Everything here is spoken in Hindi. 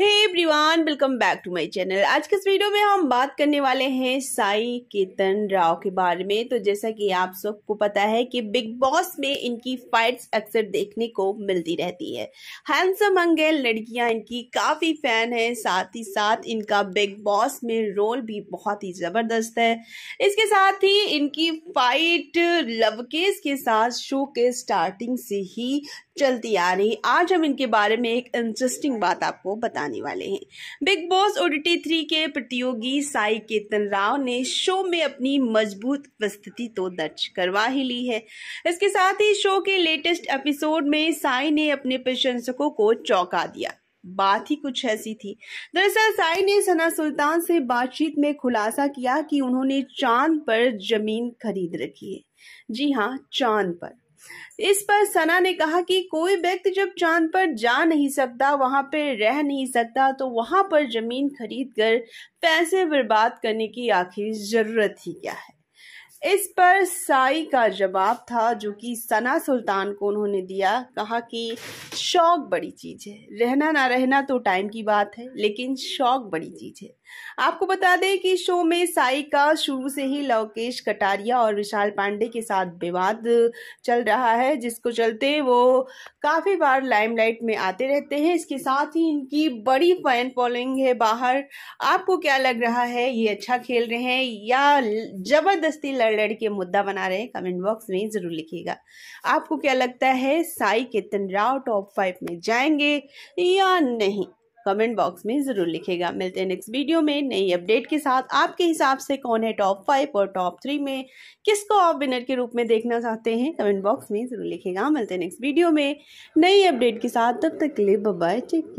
hey everyone welcome back to my channel आज के इस वीडियो में हम बात करने वाले हैं साई केतन राव के बारे में तो जैसा कि आप सबको पता है कि बिग बॉस में इनकी फाइट्स अक्सर देखने को मिलती रहती है हैंडसम अंगेल लड़कियां इनकी काफ़ी फैन हैं साथ ही साथ इनका बिग बॉस में रोल भी बहुत ही ज़बरदस्त है इसके साथ ही इनकी फाइट लवकेस के साथ शो के स्टार्टिंग से ही चलती आ रही आज हम इनके बारे में एक इंटरेस्टिंग बात आपको बताएं आने वाले हैं बिग बॉस ओडिटी थ्री के प्रतियोगी साई केतन राव ने शो में अपनी मजबूत उपस्थिति तो दर्ज करवा ही ली है इसके साथ ही शो के लेटेस्ट एपिसोड में साई ने अपने प्रशंसकों को चौंका दिया बात ही कुछ ऐसी थी दरअसल साई ने सना सुल्तान से बातचीत में खुलासा किया कि उन्होंने चांद पर जमीन खरीद रखी है जी हाँ चांद पर इस पर सना ने कहा कि कोई व्यक्ति जब चांद पर जा नहीं सकता वहां पर रह नहीं सकता तो वहां पर जमीन खरीद कर पैसे बर्बाद करने की आखिर जरूरत ही क्या है इस पर साई का जवाब था जो कि सना सुल्तान को उन्होंने दिया कहा कि शौक बड़ी चीज है रहना ना रहना तो टाइम की बात है लेकिन शौक बड़ी चीज है आपको बता दें कि शो में साई का शुरू से ही लवकेश कटारिया और विशाल पांडे के साथ विवाद चल रहा है जिसको चलते वो काफ़ी बार लाइमलाइट में आते रहते हैं इसके साथ ही इनकी बड़ी फैन फॉलोइंग है बाहर आपको क्या लग रहा है ये अच्छा खेल रहे हैं या ज़बरदस्ती लड़ लड़ के मुद्दा बना रहे हैं कमेंट बॉक्स में ज़रूर लिखिएगा आपको क्या लगता है Sai Ketan Rao top top five में जाएंगे या नहीं कमेंट बॉक्स में ज़रूर लिखेगा मिलते हैं नेक्स्ट वीडियो में नई अपडेट के साथ आपके हिसाब से कौन है टॉप फाइव और टॉप थ्री में किसको आप विनर के रूप में देखना चाहते हैं कमेंट बॉक्स में ज़रूर लिखेगा मिलते हैं नेक्स्ट वीडियो में नई अपडेट के साथ तब तक के लिए बाय टेक